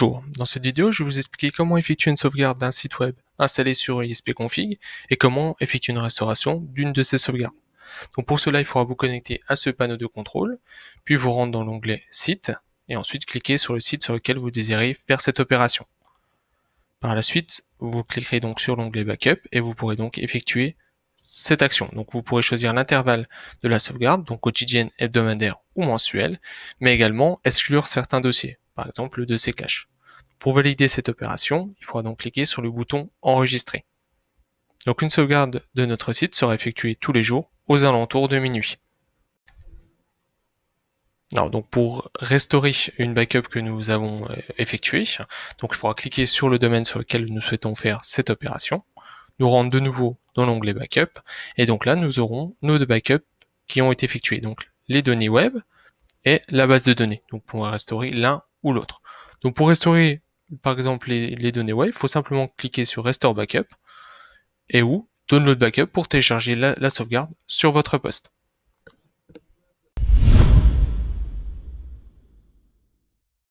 Bonjour, dans cette vidéo je vais vous expliquer comment effectuer une sauvegarde d'un site web installé sur ISP-config et comment effectuer une restauration d'une de ces sauvegardes. Donc pour cela il faudra vous connecter à ce panneau de contrôle, puis vous rendre dans l'onglet site et ensuite cliquer sur le site sur lequel vous désirez faire cette opération. Par la suite vous cliquerez donc sur l'onglet backup et vous pourrez donc effectuer cette action. Donc vous pourrez choisir l'intervalle de la sauvegarde, donc quotidienne, hebdomadaire ou mensuelle, mais également exclure certains dossiers, par exemple le dossier cache. Pour valider cette opération, il faudra donc cliquer sur le bouton Enregistrer. Donc une sauvegarde de notre site sera effectuée tous les jours aux alentours de minuit. donc pour restaurer une backup que nous avons euh, effectuée, donc il faudra cliquer sur le domaine sur lequel nous souhaitons faire cette opération, nous rendre de nouveau dans l'onglet backup, et donc là nous aurons nos deux backups qui ont été effectués, donc les données web et la base de données. Donc pour restaurer l'un ou l'autre. Donc pour restaurer par exemple les, données WAV, il faut simplement cliquer sur Restore Backup et ou Download Backup pour télécharger la sauvegarde sur votre poste.